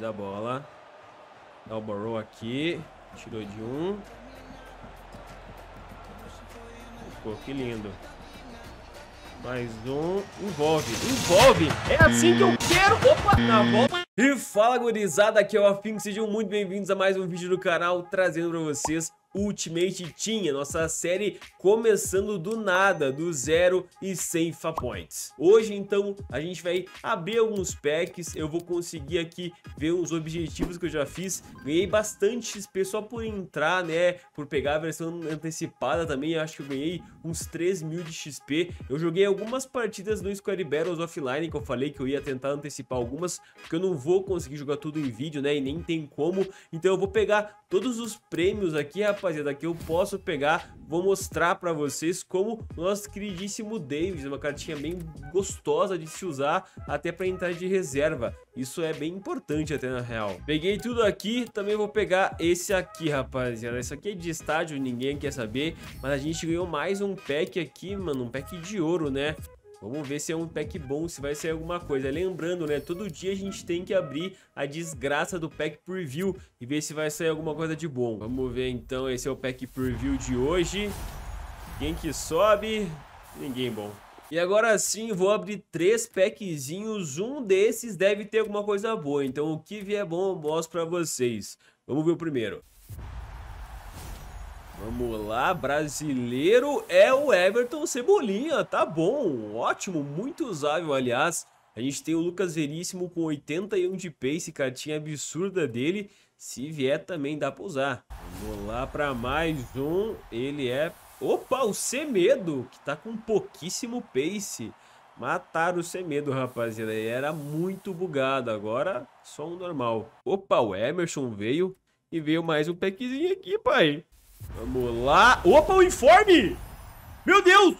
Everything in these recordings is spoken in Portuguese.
Da bola. Dá o Borrow aqui. Tirou de um. Ficou, que lindo. Mais um. Envolve, envolve. É assim que eu quero. Opa, na E fala, gurizada. Aqui é o Afim. Sejam muito bem-vindos a mais um vídeo do canal, trazendo pra vocês Ultimate Team, nossa série começando do nada, do zero e sem fa points. Hoje, então, a gente vai abrir alguns packs, eu vou conseguir aqui ver uns objetivos que eu já fiz. Ganhei bastante XP só por entrar, né, por pegar a versão antecipada também, acho que eu ganhei uns 3 mil de XP. Eu joguei algumas partidas no Square Battles Offline, que eu falei que eu ia tentar antecipar algumas, porque eu não vou conseguir jogar tudo em vídeo, né, e nem tem como. Então eu vou pegar Todos os prêmios aqui, rapaziada, que eu posso pegar, vou mostrar pra vocês como o nosso queridíssimo Davis, uma cartinha bem gostosa de se usar, até pra entrar de reserva. Isso é bem importante até na real. Peguei tudo aqui, também vou pegar esse aqui, rapaziada. Esse aqui é de estádio, ninguém quer saber, mas a gente ganhou mais um pack aqui, mano, um pack de ouro, né? Vamos ver se é um pack bom, se vai sair alguma coisa. Lembrando, né? Todo dia a gente tem que abrir a desgraça do pack preview e ver se vai sair alguma coisa de bom. Vamos ver então, esse é o pack preview de hoje. Quem que sobe? Ninguém bom. E agora sim, vou abrir três packzinhos. Um desses deve ter alguma coisa boa. Então o que vier bom eu mostro pra vocês. Vamos ver o primeiro. Vamos lá, brasileiro é o Everton Cebolinha, tá bom, ótimo, muito usável, aliás. A gente tem o Lucas Veríssimo com 81 de pace, cartinha absurda dele. Se vier também dá pra usar. Vamos lá pra mais um, ele é... Opa, o Semedo, que tá com pouquíssimo pace. Mataram o Semedo, rapaziada, ele era muito bugado, agora só um normal. Opa, o Emerson veio e veio mais um packzinho aqui, pai. Vamos lá. Opa, o informe! Meu Deus!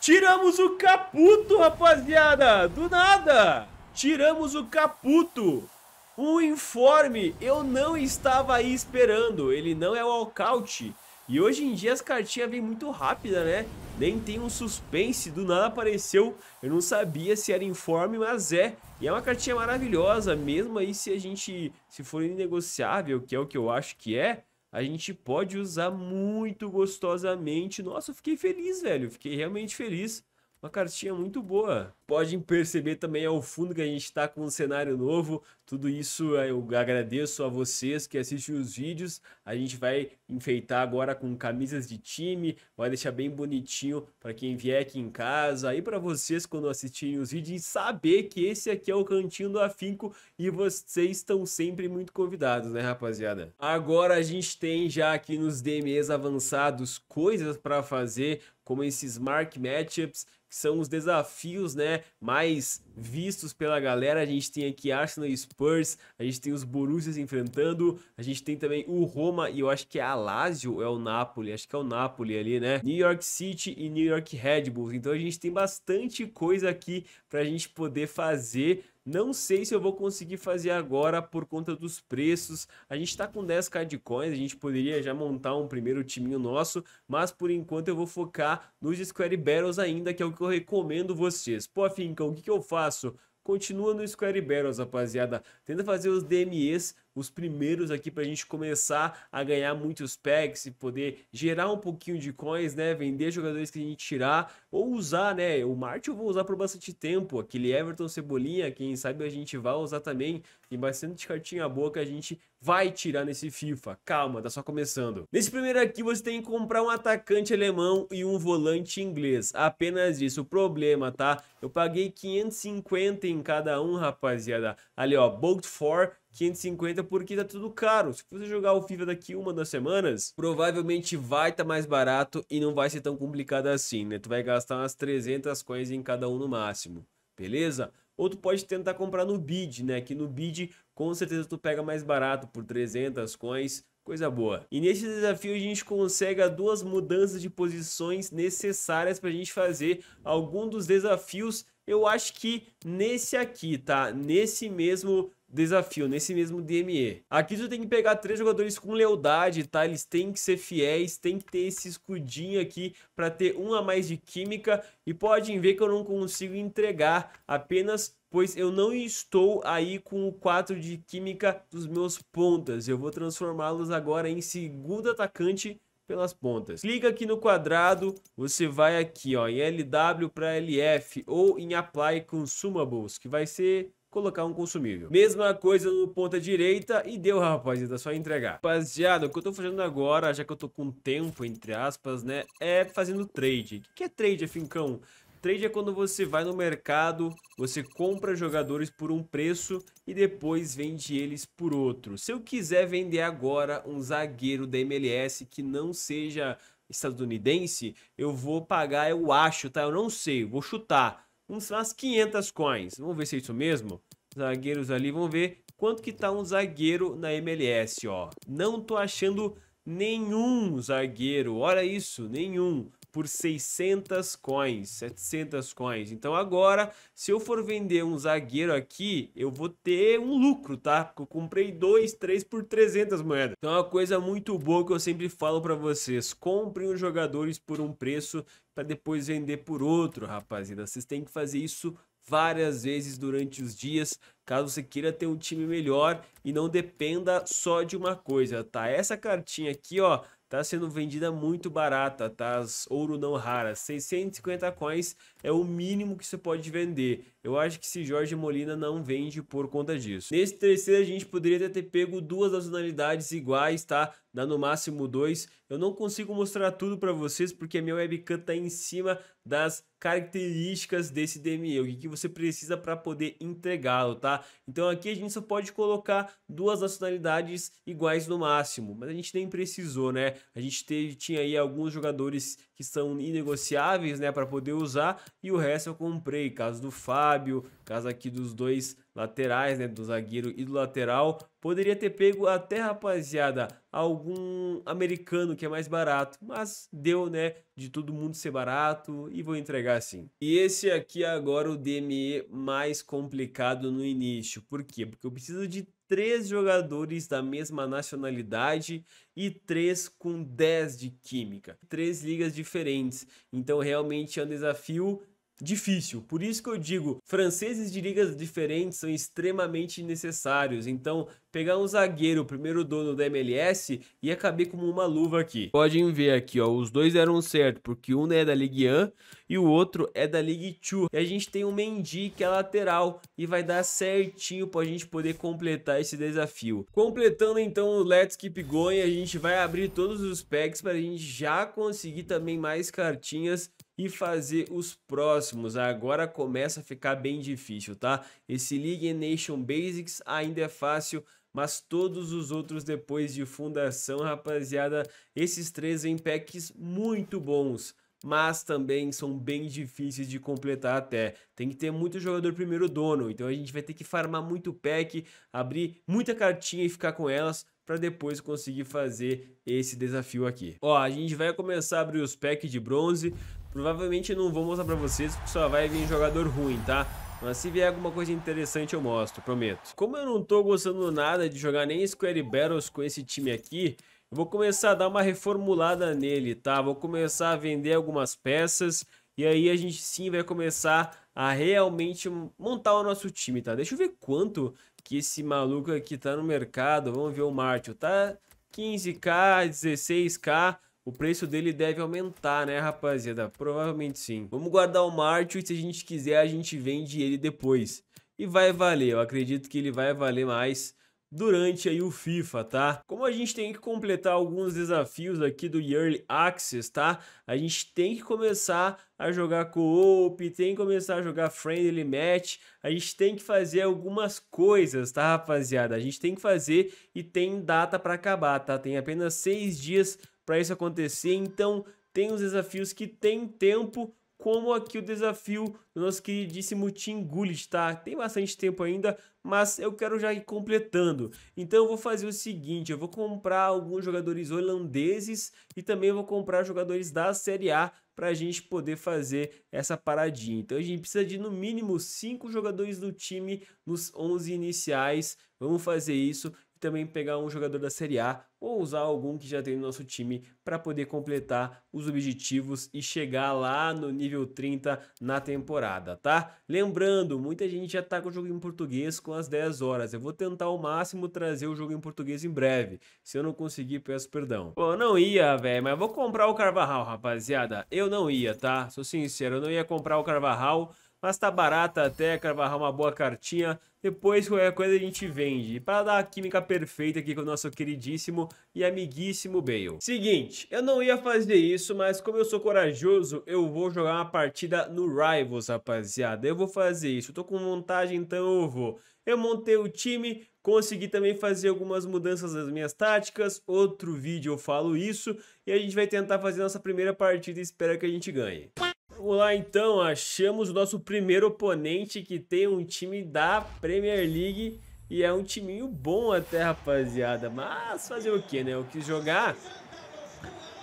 Tiramos o Caputo, rapaziada! Do nada! Tiramos o Caputo! O informe eu não estava aí esperando. Ele não é o walkout. E hoje em dia as cartinhas vêm muito rápida, né? Nem tem um suspense, do nada apareceu. Eu não sabia se era informe, mas é. E é uma cartinha maravilhosa, mesmo aí se a gente, se for inegociável, que é o que eu acho que é a gente pode usar muito gostosamente. Nossa, eu fiquei feliz, velho. fiquei realmente feliz uma cartinha muito boa. Podem perceber também ao fundo que a gente está com um cenário novo. Tudo isso eu agradeço a vocês que assistem os vídeos. A gente vai enfeitar agora com camisas de time, vai deixar bem bonitinho para quem vier aqui em casa e para vocês quando assistirem os vídeos e saber que esse aqui é o cantinho do afinco e vocês estão sempre muito convidados, né, rapaziada? Agora a gente tem já aqui nos DMEs avançados coisas para fazer como esses mark matchups, que são os desafios, né, mais vistos pela galera. A gente tem aqui Arsenal e Spurs, a gente tem os Borussia enfrentando, a gente tem também o Roma e eu acho que é a Lazio, é o Napoli, acho que é o Napoli ali, né? New York City e New York Red Bulls. Então a gente tem bastante coisa aqui para a gente poder fazer não sei se eu vou conseguir fazer agora por conta dos preços. A gente está com 10k de coins, a gente poderia já montar um primeiro timinho nosso, mas por enquanto eu vou focar nos Square Battles ainda, que é o que eu recomendo vocês. Pô, Afincão, o que, que eu faço? Continua no Square Battles, rapaziada. Tenta fazer os DMEs os primeiros aqui para a gente começar a ganhar muitos packs e poder gerar um pouquinho de coins, né? Vender jogadores que a gente tirar ou usar, né? O Marte eu vou usar por bastante tempo, aquele Everton Cebolinha, quem sabe a gente vai usar também. Tem bastante cartinha boa que a gente vai tirar nesse FIFA. Calma, tá só começando. Nesse primeiro aqui você tem que comprar um atacante alemão e um volante inglês. Apenas isso, o problema, tá? Eu paguei 550 em cada um, rapaziada. Ali, ó, Bolt 4 550 porque tá tudo caro. Se você jogar o FIFA daqui uma, duas semanas, provavelmente vai tá mais barato e não vai ser tão complicado assim, né? Tu vai gastar umas 300 coins em cada um no máximo, beleza? Ou tu pode tentar comprar no bid, né? Que no bid com certeza tu pega mais barato por 300 coins, coisa boa. E nesse desafio a gente consegue as duas mudanças de posições necessárias para a gente fazer algum dos desafios. Eu acho que nesse aqui, tá? Nesse mesmo desafio nesse mesmo DME. Aqui tu tem que pegar três jogadores com lealdade, tá? Eles têm que ser fiéis, tem que ter esse escudinho aqui para ter um a mais de química e podem ver que eu não consigo entregar apenas pois eu não estou aí com o 4 de química dos meus pontas. Eu vou transformá-los agora em segundo atacante pelas pontas. Clica aqui no quadrado, você vai aqui ó, em LW para LF ou em Apply Consumables, que vai ser colocar um consumível. Mesma coisa no ponta direita e deu, rapaziada, é só entregar. Rapaziada, o que eu tô fazendo agora, já que eu tô com tempo, entre aspas, né, é fazendo trade. O que é trade, afincão? Trade é quando você vai no mercado, você compra jogadores por um preço e depois vende eles por outro. Se eu quiser vender agora um zagueiro da MLS que não seja estadunidense, eu vou pagar, eu acho, tá? Eu não sei, vou chutar uns, umas 500 coins. Vamos ver se é isso mesmo. Zagueiros ali, vamos ver quanto que tá um zagueiro na MLS, ó. Não tô achando nenhum zagueiro, olha isso, nenhum por 600 coins, 700 coins. Então agora, se eu for vender um zagueiro aqui, eu vou ter um lucro, tá? Porque eu comprei dois, três por 300 moedas. Então é uma coisa muito boa que eu sempre falo para vocês. Comprem os jogadores por um preço para depois vender por outro, rapaziada. Vocês têm que fazer isso várias vezes durante os dias, caso você queira ter um time melhor e não dependa só de uma coisa, tá? Essa cartinha aqui, ó, tá sendo vendida muito barata, tá? As ouro não rara, 650 coins é o mínimo que você pode vender. Eu acho que se Jorge Molina não vende por conta disso. Nesse terceiro a gente poderia ter pego duas nacionalidades iguais, tá? dá no máximo dois. Eu não consigo mostrar tudo para vocês porque a minha webcam está em cima das características desse DME, o que, que você precisa para poder entregá-lo, tá? Então aqui a gente só pode colocar duas nacionalidades iguais no máximo, mas a gente nem precisou, né? A gente teve, tinha aí alguns jogadores que são inegociáveis, né, para poder usar, e o resto eu comprei, caso do Fábio, caso aqui dos dois laterais, né, do zagueiro e do lateral. Poderia ter pego até, rapaziada, algum americano que é mais barato, mas deu, né, de todo mundo ser barato e vou entregar assim. E esse aqui agora o DME mais complicado no início. Por quê? Porque eu preciso de três jogadores da mesma nacionalidade e três com 10 de química. Três ligas diferentes. Então realmente é um desafio difícil. Por isso que eu digo, franceses de ligas diferentes são extremamente necessários. Então, pegar um zagueiro, o primeiro dono da MLS, ia caber como uma luva aqui. Podem ver aqui, ó, os dois eram certo, porque um é da Ligue 1 e o outro é da Ligue 2. E a gente tem o Mendy, que é lateral, e vai dar certinho pra gente poder completar esse desafio. Completando então o Let's Keep Going, a gente vai abrir todos os packs para a gente já conseguir também mais cartinhas e fazer os próximos. Agora começa a ficar bem difícil, tá? Esse League Nation Basics ainda é fácil, mas todos os outros depois de fundação, rapaziada, esses três em packs muito bons mas também são bem difíceis de completar até. Tem que ter muito jogador primeiro dono, então a gente vai ter que farmar muito pack, abrir muita cartinha e ficar com elas para depois conseguir fazer esse desafio aqui. Ó, a gente vai começar a abrir os packs de bronze, provavelmente não vou mostrar para vocês porque só vai vir jogador ruim, tá? Mas se vier alguma coisa interessante eu mostro, prometo. Como eu não tô gostando nada de jogar nem Square Battles com esse time aqui, eu vou começar a dar uma reformulada nele, tá? Vou começar a vender algumas peças e aí a gente sim vai começar a realmente montar o nosso time, tá? Deixa eu ver quanto que esse maluco aqui tá no mercado. Vamos ver o Márcio, tá? 15k, 16k o preço dele deve aumentar, né, rapaziada? Provavelmente sim. Vamos guardar o Martial e se a gente quiser, a gente vende ele depois. E vai valer, eu acredito que ele vai valer mais durante aí o FIFA, tá? Como a gente tem que completar alguns desafios aqui do Early Access, tá? A gente tem que começar a jogar co-op, tem que começar a jogar friendly match, a gente tem que fazer algumas coisas, tá, rapaziada? A gente tem que fazer e tem data para acabar, tá? Tem apenas seis dias para isso acontecer. Então, tem os desafios que tem tempo, como aqui o desafio do nosso queridíssimo Tim Gullit, tá? Tem bastante tempo ainda, mas eu quero já ir completando. Então eu vou fazer o seguinte, eu vou comprar alguns jogadores holandeses e também vou comprar jogadores da Série A para a gente poder fazer essa paradinha. Então a gente precisa de no mínimo cinco jogadores do time nos 11 iniciais. Vamos fazer isso também pegar um jogador da Série A ou usar algum que já tem no nosso time para poder completar os objetivos e chegar lá no nível 30 na temporada, tá? Lembrando, muita gente já tá com o jogo em português com as 10 horas. Eu vou tentar ao máximo trazer o jogo em português em breve. Se eu não conseguir, peço perdão. Pô, eu não ia, velho, mas vou comprar o Carvajal, rapaziada. Eu não ia, tá? Sou sincero, eu não ia comprar o Carvajal mas tá barata até, Carvajal, uma boa cartinha. Depois qualquer coisa a gente vende. Para dar a química perfeita aqui com o nosso queridíssimo e amiguíssimo Bale. Seguinte, eu não ia fazer isso, mas como eu sou corajoso, eu vou jogar uma partida no Rivals, rapaziada. Eu vou fazer isso. Eu tô com vontade, então eu vou. Eu montei o time, consegui também fazer algumas mudanças nas minhas táticas. Outro vídeo eu falo isso. E a gente vai tentar fazer nossa primeira partida e espero que a gente ganhe. Música Vamos lá então, achamos o nosso primeiro oponente que tem um time da Premier League e é um timinho bom até, rapaziada. Mas fazer o né? que, né? Eu quis jogar,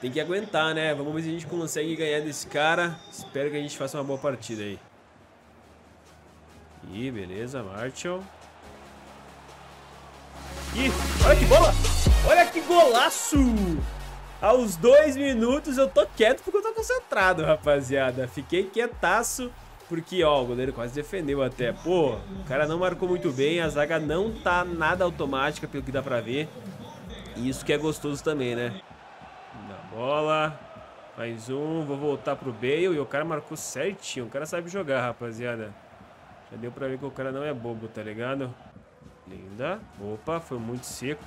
tem que aguentar, né? Vamos ver se a gente consegue ganhar desse cara. Espero que a gente faça uma boa partida aí. Ih, beleza, Marshall. Ih, olha que bola! Olha que golaço! Aos dois minutos eu tô quieto porque eu tô concentrado, rapaziada. Fiquei quietaço. Porque, ó, o goleiro quase defendeu até. Pô, o cara não marcou muito bem, a zaga não tá nada automática, pelo que dá pra ver. E isso que é gostoso também, né? Na bola. Mais um, vou voltar pro Bale. E o cara marcou certinho. O cara sabe jogar, rapaziada. Já deu pra ver que o cara não é bobo, tá ligado? Linda. Opa, foi muito seco.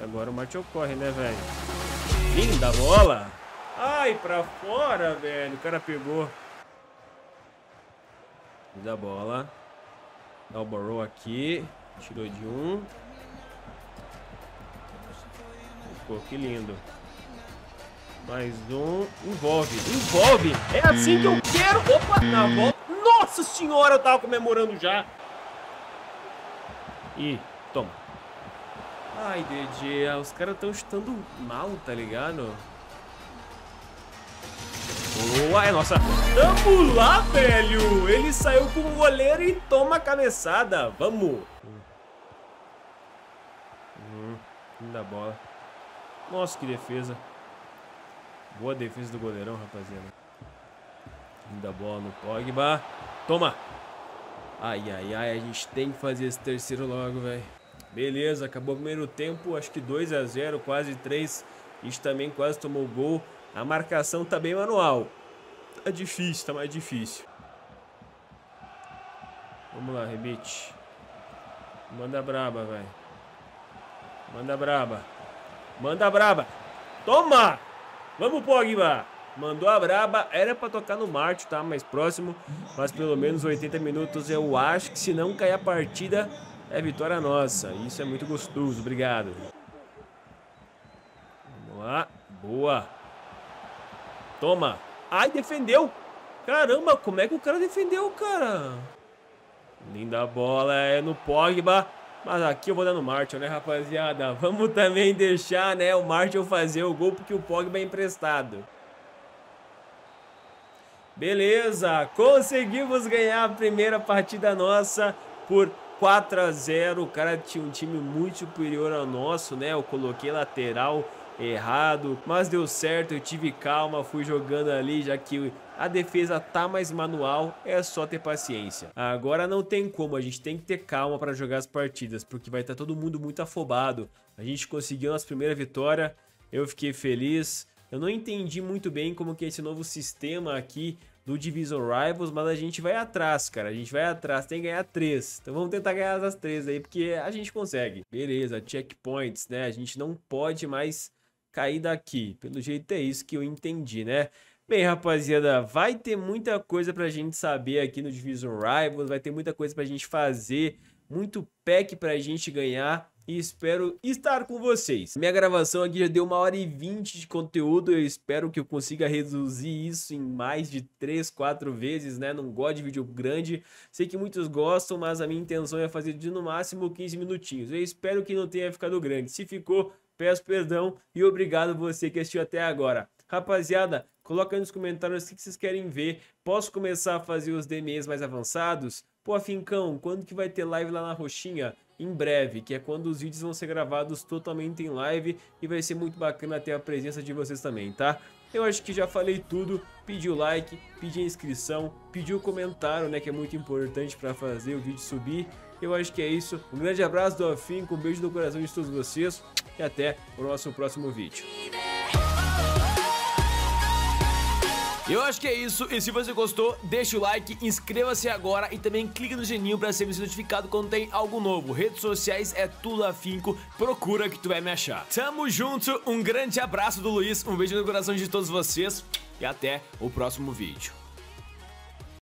E agora o Martial corre, né, velho? Linda bola. Ai, pra fora, velho. O cara pegou. Linda bola. Dá o Burrow aqui. Tirou de um. Ficou, que lindo. Mais um. Envolve, envolve. É assim que eu quero. Opa, na volta. Nossa senhora, eu tava comemorando já. E toma. Ai, DD, os caras estão estando mal, tá ligado? Boa, é nossa. Tamo lá, velho. Ele saiu com o goleiro e toma a cabeçada. Vamos. Hum, linda bola. Nossa, que defesa. Boa defesa do goleirão, rapaziada. Linda bola no Pogba. Toma. Ai, ai, ai. A gente tem que fazer esse terceiro logo, velho. Beleza, acabou o primeiro tempo, acho que 2 a 0, quase 3. Isso também quase tomou gol. A marcação tá bem manual. Tá difícil, tá mais difícil. Vamos lá, rebite. Manda braba, velho. Manda braba. Manda braba. Toma! Vamos, Pogba! Mandou a braba, era pra tocar no Marte, tá? Mais próximo, mas pelo menos 80 minutos eu acho que se não cair a partida, é vitória nossa. Isso é muito gostoso, obrigado. Vamos lá, boa. Toma. Ai, defendeu. Caramba, como é que o cara defendeu, cara? Linda bola, é no Pogba. Mas aqui eu vou dar no Martial, né, rapaziada? Vamos também deixar, né, o Martial fazer o gol, porque o Pogba é emprestado. Beleza, conseguimos ganhar a primeira partida nossa por 4 a 0 o cara tinha um time muito superior ao nosso, né? Eu coloquei lateral errado, mas deu certo, eu tive calma, fui jogando ali, já que a defesa tá mais manual, é só ter paciência. Agora não tem como, a gente tem que ter calma para jogar as partidas, porque vai estar tá todo mundo muito afobado. A gente conseguiu nossa primeira vitória, eu fiquei feliz. Eu não entendi muito bem como que é esse novo sistema aqui do Division Rivals, mas a gente vai atrás, cara. A gente vai atrás, tem que ganhar três. Então vamos tentar ganhar as três aí, porque a gente consegue. Beleza, checkpoints, né? A gente não pode mais cair daqui. Pelo jeito é isso que eu entendi, né? Bem, rapaziada, vai ter muita coisa pra gente saber aqui no Division Rivals, vai ter muita coisa pra gente fazer, muito pack pra gente ganhar e espero estar com vocês. Minha gravação aqui já deu uma hora e vinte de conteúdo, eu espero que eu consiga reduzir isso em mais de três, quatro vezes, né? Não gosto de vídeo grande, sei que muitos gostam, mas a minha intenção é fazer de no máximo 15 minutinhos. Eu espero que não tenha ficado grande, se ficou, peço perdão e obrigado você que assistiu até agora. Rapaziada, coloca aí nos comentários o que vocês querem ver. Posso começar a fazer os DMEs mais avançados? Pô, Fincão, quando que vai ter live lá na Roxinha? em breve, que é quando os vídeos vão ser gravados totalmente em live e vai ser muito bacana ter a presença de vocês também, tá? Eu acho que já falei tudo, pedi o like, pedi a inscrição, pedi o comentário, né, que é muito importante para fazer o vídeo subir. Eu acho que é isso. Um grande abraço do Afim, com um beijo no coração de todos vocês e até o nosso próximo vídeo. Eu acho que é isso, e se você gostou, deixa o like, inscreva-se agora e também clica no sininho pra ser notificado quando tem algo novo. Redes sociais é tudo afinco, procura que tu vai me achar. Tamo junto, um grande abraço do Luiz, um beijo no coração de todos vocês e até o próximo vídeo.